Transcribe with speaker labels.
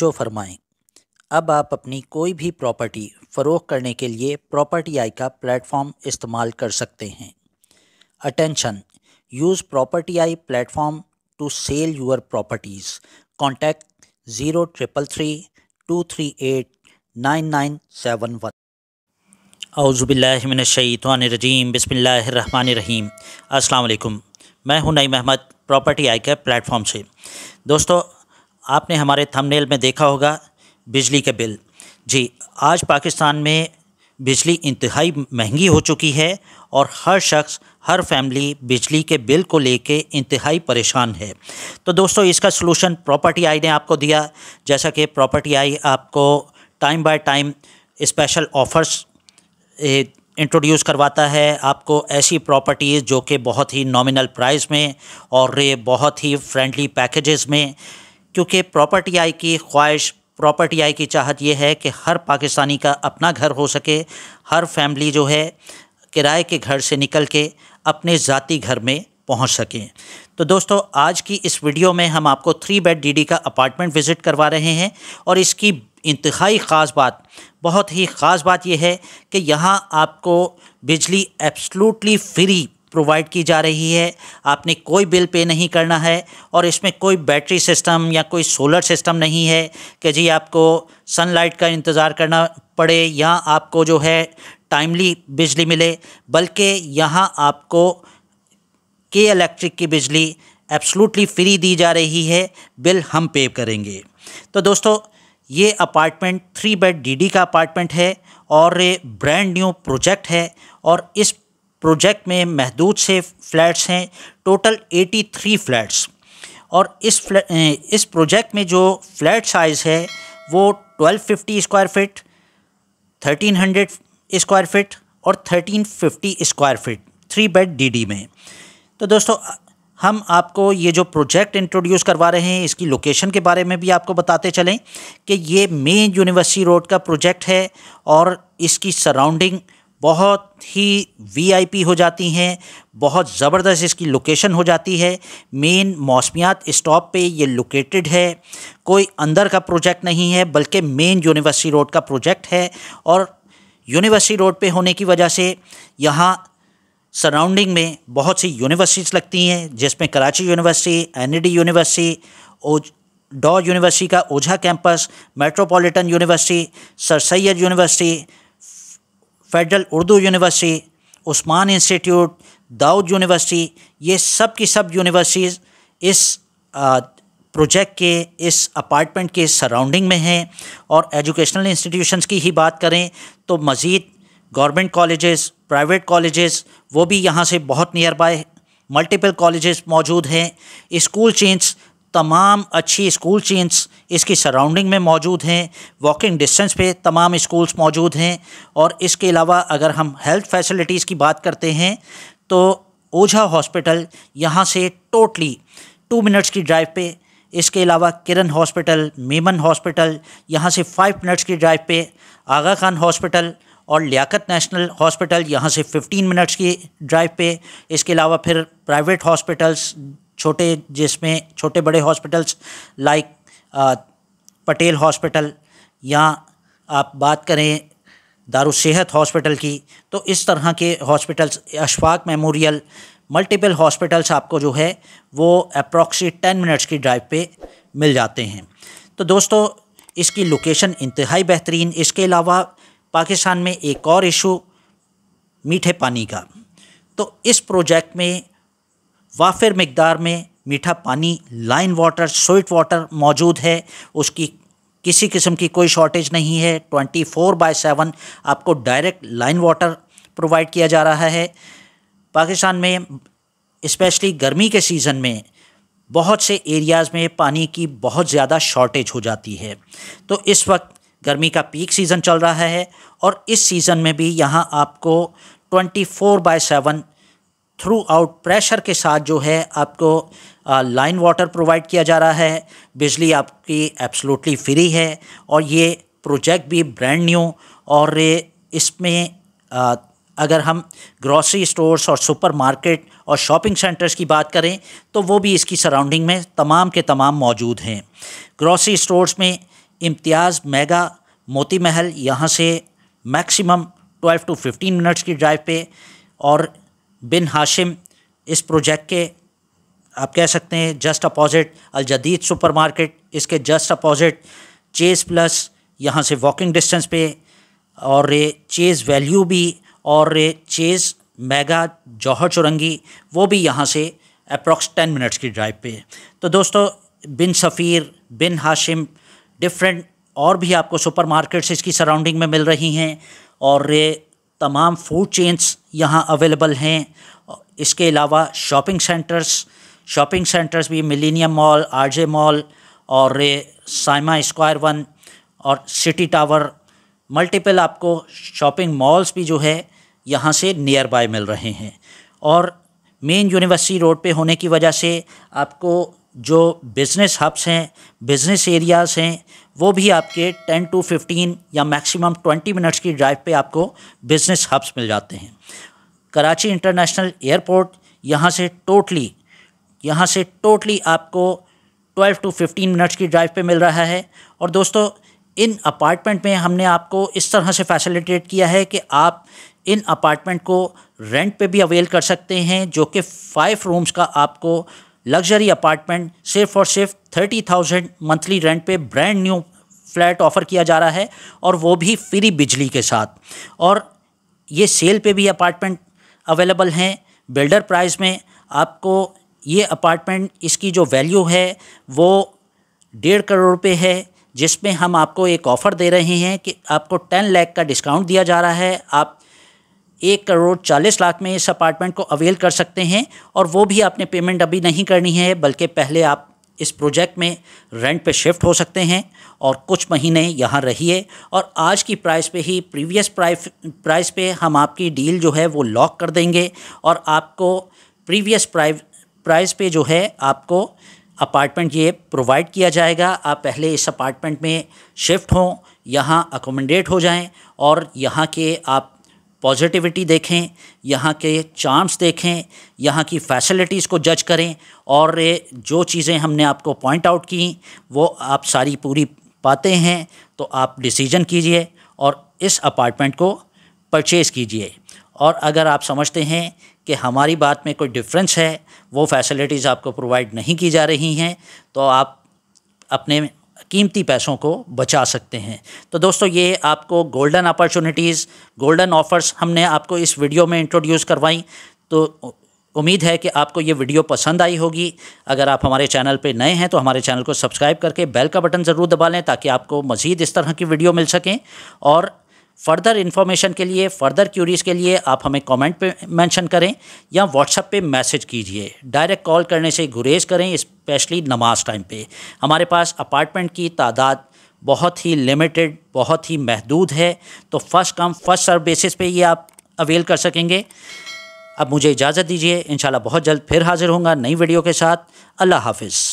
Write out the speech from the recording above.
Speaker 1: जो फरमाएं अब आप अपनी कोई भी प्रॉपर्टी फ़रोख करने के लिए प्रॉपर्टी आई का प्लेटफॉर्म इस्तेमाल कर सकते हैं attention use property I platform to sell your properties contact zero triple three two three eight nine nine seven one अउज़बिल्लिनशैतरजीम बसमीम अस्सलाम वालेकुम मैं हूं नई महमद प्रॉपर्टी आई के प्लेटफॉर्म से दोस्तों आपने हमारे थंबनेल में देखा होगा बिजली के बिल जी आज पाकिस्तान में बिजली इंतहाई महंगी हो चुकी है और हर शख्स हर फैमिली बिजली के बिल को लेके इंतहाई परेशान है तो दोस्तों इसका सलूशन प्रॉपर्टी आई ने आपको दिया जैसा कि प्रॉपर्टी आई आपको time by time special offers introduce करवाता है आपको ऐसी प्रॉपर्टीज़ जो कि बहुत ही नॉमिनल प्राइस में और बहुत ही फ्रेंडली पैकेजेस में क्योंकि प्रॉपर्टी आई की ख्वाहिश प्रॉपर्टी आई की चाहत यह है कि हर पाकिस्तानी का अपना घर हो सके हर फैमिली जो है किराए के घर से निकल के अपने ज़ाती घर में पहुंच सकें तो दोस्तों आज की इस वीडियो में हम आपको थ्री बेड डीडी का अपार्टमेंट विज़िट करवा रहे हैं और इसकी इंतहाई ख़ास बात बहुत ही ख़ास बात यह है कि यहाँ आपको बिजली एब्सलूटली फ्री प्रोवाइड की जा रही है आपने कोई बिल पे नहीं करना है और इसमें कोई बैटरी सिस्टम या कोई सोलर सिस्टम नहीं है कि जी आपको सनलाइट का इंतज़ार करना पड़े या आपको जो है टाइमली बिजली मिले बल्कि यहाँ आपको के इलेक्ट्रिक की बिजली एब्सोलूटली फ्री दी जा रही है बिल हम पे करेंगे तो दोस्तों ये अपार्टमेंट थ्री बेड डीडी का अपार्टमेंट है और ब्रांड न्यू प्रोजेक्ट है और इस प्रोजेक्ट में महदूद से फ्लैट्स हैं टोटल 83 फ्लैट्स और इस इस प्रोजेक्ट में जो फ्लैट साइज़ है वो 1250 स्क्वायर फिट 1300 स्क्वायर फिट और 1350 square feet three bed DD में तो दोस्तों हम आपको ये जो प्रोजेक्ट इंट्रोड्यूस करवा रहे हैं इसकी लोकेशन के बारे में भी आपको बताते चलें कि ये मेन यूनिवर्सिटी रोड का प्रोजेक्ट है और इसकी सराउंडिंग बहुत ही वीआईपी हो जाती हैं बहुत ज़बरदस्त इसकी लोकेशन हो जाती है मेन मौसमियात स्टॉप पे ये लोकेटेड है कोई अंदर का प्रोजेक्ट नहीं है बल्कि मेन यूनिवर्सिटी रोड का प्रोजेक्ट है और यूनिवर्सिटी रोड पे होने की वजह से यहाँ सराउंडिंग में बहुत सी यूनिवर्सिटीज़ लगती हैं जिसमें कराची यूनिवर्सिटी एन यूनिवर्सिटी ओ डॉ यूनिवर्सिटी का Ojha campus metropolitan university sir Syed university federal Urdu university Usman institute Dawood university ये सब की सब यूनिवर्सिटीज़ इस प्रोजेक्ट के इस अपार्टमेंट के सराउंडिंग में हैं और एजुकेशनल इंस्टीट्यूशंस की ही बात करें तो मज़ीद गवर्नमेंट कॉलेजेस प्राइवेट कॉलेजेस वो भी यहाँ से बहुत नियर बाय मल्टीपल कॉलेजेस मौजूद हैं स्कूल चेंज तमाम अच्छी स्कूल चेंस इसकी सराउंडिंग में मौजूद हैं वॉकिंग डिस्टेंस पे तमाम स्कूल्स मौजूद हैं और इसके अलावा अगर हम हेल्थ फैसिलिटीज़ की बात करते हैं तो ओझा हॉस्पिटल यहाँ से टोटली टू मिनट्स की ड्राइव पे इसके अलावा किरण हॉस्पिटल मेमन हॉस्पिटल यहाँ से फाइव मिनट्स की ड्राइव पे आगा खान हॉस्पिटल और लियाकत नेशनल हॉस्पिटल यहाँ से 15 मिनट्स की ड्राइव पे इसके अलावा फिर प्राइवेट हॉस्पिटल्स छोटे जिसमें छोटे बड़े हॉस्पिटल्स लाइक पटेल हॉस्पिटल या आप बात करें सेहत हॉस्पिटल की तो इस तरह के hospitals Ashfaq memorial multiple hospitals आपको जो है वो अप्रॉक्सी टेन मिनट्स की ड्राइव पे मिल जाते हैं तो दोस्तों इसकी लोकेशन इंतहाई बेहतरीन इसके अलावा पाकिस्तान में एक और इशू मीठे पानी का तो इस प्रोजेक्ट में वाफिर मकदार में मीठा पानी लाइन वाटर स्वीट वाटर मौजूद है उसकी किसी किस्म की कोई शॉर्टेज नहीं है ट्वेंटी फोर बाई सेवन आपको डायरेक्ट लाइन वाटर प्रोवाइड किया जा रहा है पाकिस्तान में इस्पेशली गर्मी के सीज़न में बहुत से एरियाज़ में पानी की बहुत ज़्यादा शॉर्टेज हो जाती है तो इस वक्त गर्मी का पीक सीज़न चल रहा है और इस सीज़न में भी यहाँ आपको twenty four by seven throughout pressure के साथ जो है आपको लाइन वाटर प्रोवाइड किया जा रहा है बिजली आपकी एब्सोलूटली फ्री है और ये प्रोजेक्ट भी ब्रांड न्यू और इसमें अगर हम ग्रॉसरी स्टोर्स और सुपरमार्केट और शॉपिंग सेंटर्स की बात करें तो वो भी इसकी सराउंडिंग में तमाम के तमाम मौजूद हैं ग्रॉसरी स्टोर्स में इम्तियाज़ मेगा मोती महल यहाँ से मैक्सिमम 12 टू 15 मिनट्स की ड्राइव पे और बिन हाशिम इस प्रोजेक्ट के आप कह सकते हैं जस्ट अपोजिट अलजदीद सुपरमार्केट इसके जस्ट अपोजिट चेज़ प्लस यहाँ से वॉकिंग डिस्टेंस पे और चेज़ वैल्यू भी और चेज़ मेगा जौहर चुरंगी वो भी यहाँ से अप्रॉक्स टेन मिनट्स की ड्राइव पे तो दोस्तों बिन सफ़ीर बिन हाशिम डिफरेंट और भी आपको सुपर मार्केट्स इसकी सराउंडिंग में मिल रही हैं और तमाम फूड चेन्स यहाँ अवेलेबल हैं इसके अलावा शॉपिंग सेंटर्स शॉपिंग सेंटर्स भी मिलीनियम मॉल आरजे मॉल और साइमा स्क्वायर वन और सिटी टावर मल्टीपल आपको शॉपिंग मॉल्स भी जो है यहाँ से नियर बाय मिल रहे हैं और मेन यूनिवर्सिटी रोड पे होने की वजह से आपको जो बिज़नेस हब्स हैं बिज़नेस एरियाज़ हैं वो भी आपके 10 टू 15 या मैक्सिमम 20 मिनट्स की ड्राइव पे आपको बिज़नेस हब्स मिल जाते हैं कराची इंटरनेशनल एयरपोर्ट यहाँ से टोटली यहाँ से टोटली आपको 12 टू 15 मिनट्स की ड्राइव पे मिल रहा है और दोस्तों इन अपार्टमेंट में हमने आपको इस तरह से फैसिलिटेट किया है कि आप इन अपार्टमेंट को रेंट पे भी अवेल कर सकते हैं जो कि फ़ाइव रूम्स का आपको लग्जरी अपार्टमेंट सिर्फ और सिर्फ थर्टी थाउजेंड मंथली रेंट पे ब्रांड न्यू फ्लैट ऑफ़र किया जा रहा है और वो भी फ्री बिजली के साथ और ये सेल पे भी अपार्टमेंट अवेलेबल हैं बिल्डर प्राइस में आपको ये अपार्टमेंट इसकी जो वैल्यू है वो डेढ़ करोड़ रुपये है जिसमें हम आपको एक ऑफ़र दे रहे हैं कि आपको टेन लैख का डिस्काउंट दिया जा रहा है आप एक करोड़ चालीस लाख में इस अपार्टमेंट को अवेल कर सकते हैं और वो भी आपने पेमेंट अभी नहीं करनी है बल्कि पहले आप इस प्रोजेक्ट में रेंट पे शिफ्ट हो सकते हैं और कुछ महीने यहाँ रहिए और आज की प्राइस पे ही प्रीवियस प्राइस प्राइस पे हम आपकी डील जो है वो लॉक कर देंगे और आपको प्रीवियस प्राइस प्राइस पे जो है आपको अपार्टमेंट ये प्रोवाइड किया जाएगा आप पहले इस अपार्टमेंट में शिफ्ट हों यहाँ अकोमोडेट हो जाएं और यहाँ के आप पॉजिटिविटी देखें यहाँ के चार्म्स देखें यहाँ की फैसिलिटीज़ को जज करें और जो चीज़ें हमने आपको पॉइंट आउट की वो आप सारी पूरी पाते हैं तो आप डिसीजन कीजिए और इस अपार्टमेंट को परचेज़ कीजिए और अगर आप समझते हैं कि हमारी बात में कोई डिफरेंस है वो फैसिलिटीज़ आपको प्रोवाइड नहीं की जा रही हैं तो आप अपने कीमती पैसों को बचा सकते हैं तो दोस्तों ये आपको गोल्डन अपॉर्चुनिटीज़ गोल्डन ऑफ़र्स हमने आपको इस वीडियो में इंट्रोड्यूस करवाई तो उम्मीद है कि आपको ये वीडियो पसंद आई होगी अगर आप हमारे चैनल पर नए हैं तो हमारे चैनल को सब्सक्राइब करके बेल का बटन ज़रूर दबा लें ताकि आपको मज़ीद इस तरह की वीडियो मिल सकें और फर्दर इन्फॉर्मेशन के लिए फर्दर क्यूरीज के लिए आप हमें कमेंट पे मेंशन करें या व्हाट्सएप पे मैसेज कीजिए डायरेक्ट कॉल करने से गुरेज करें स्पेशली नमाज टाइम पे हमारे पास अपार्टमेंट की तादाद बहुत ही लिमिटेड बहुत ही महदूद है तो first come first serve basis पे ये आप अवेल कर सकेंगे अब मुझे इजाज़त दीजिए इन बहुत जल्द फिर हाज़िर होंगे नई वीडियो के साथ अल्लाह हाफिज़